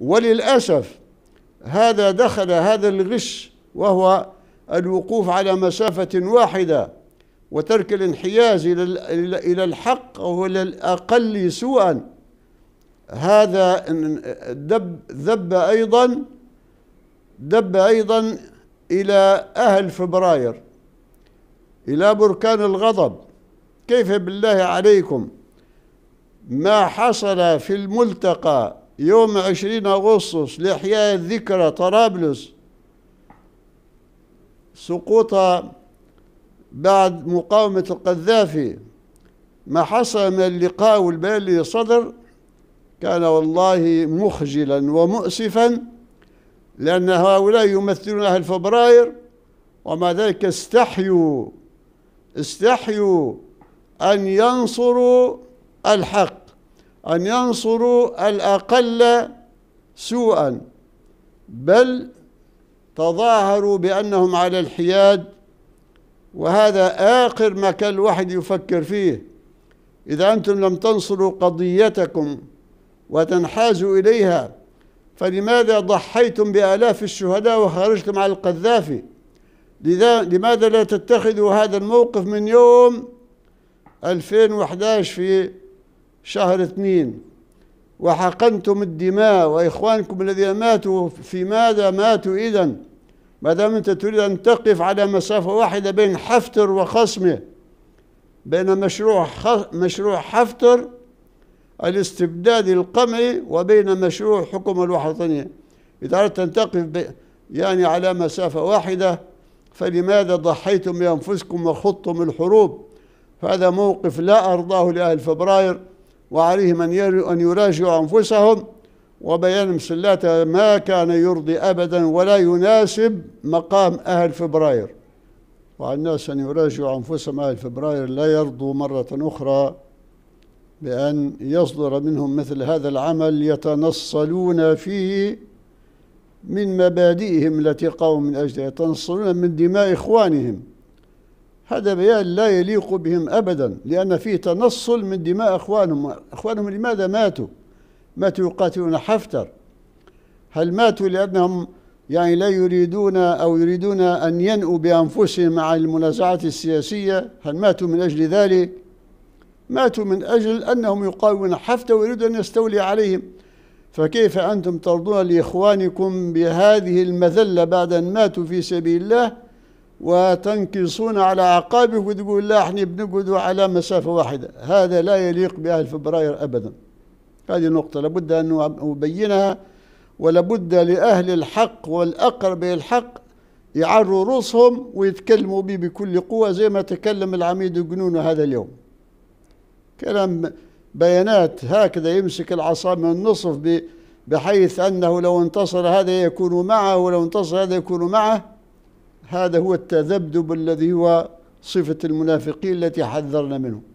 وللأسف هذا دخل هذا الغش وهو الوقوف على مسافة واحدة وترك الانحياز إلى الحق أو إلى الأقل سوءا هذا دب ذب أيضا دب أيضا إلى أهل فبراير إلى بركان الغضب كيف بالله عليكم ما حصل في الملتقى يوم 20 أغسطس لإحياء الذكرى طرابلس سقوطها بعد مقاومة القذافي ما حصل من اللقاء والبيان اللي صدر كان والله مخجلا ومؤسفا لأن هؤلاء يمثلون أهل فبراير ومع ذلك استحيوا استحيوا أن ينصروا الحق أن ينصروا الأقل سوءا بل تظاهروا بأنهم على الحياد وهذا آخر ما كان الواحد يفكر فيه إذا أنتم لم تنصروا قضيتكم وتنحازوا إليها فلماذا ضحيتم بآلاف الشهداء وخرجتم على القذافي لذا لماذا لا تتخذوا هذا الموقف من يوم 2011 في شهر اثنين وحقنتم الدماء وإخوانكم الذين ماتوا في ماذا ماتوا إذا ما دام أنت تريد أن تقف على مسافة واحدة بين حفتر وخصمه بين مشروع مشروع حفتر الاستبداد القمعي وبين مشروع حكم الوطنيه إذا أردت أن تقف يعني على مسافة واحدة فلماذا ضحيتم بأنفسكم وخضتم الحروب هذا موقف لا أرضاه لأهل فبراير وعليهم أن يراجعوا أنفسهم وبيان مسلات ما كان يرضي أبدا ولا يناسب مقام أهل فبراير وعلى الناس أن يراجعوا أنفسهم أهل فبراير لا يرضوا مرة أخرى بأن يصدر منهم مثل هذا العمل يتنصلون فيه من مبادئهم التي قاموا من أجلها يتنصلون من دماء إخوانهم هذا بيان لا يليق بهم أبدا لأن فيه تنصل من دماء أخوانهم أخوانهم لماذا ماتوا ماتوا يقاتلون حفتر هل ماتوا لأنهم يعني لا يريدون أو يريدون أن ينأوا بأنفسهم عن المنازعات السياسية هل ماتوا من أجل ذلك ماتوا من أجل أنهم يقاومون حفتر ويريدوا أن يستولي عليهم فكيف أنتم ترضون لإخوانكم بهذه المذلة بعد أن ماتوا في سبيل الله وتنكصون على أعقابك وتقول لا احنا بنقعدوا على مسافة واحدة هذا لا يليق بأهل فبراير أبدا هذه نقطة لابد أن أبينها ولابد لأهل الحق والأقرب الحق يعروا رؤوسهم ويتكلموا به بكل قوة زي ما تكلم العميد الجنون هذا اليوم كلام بيانات هكذا يمسك العصا من النصف بحيث أنه لو انتصر هذا يكون معه ولو انتصر هذا يكون معه هذا هو التذبذب الذي هو صفة المنافقين التي حذرنا منه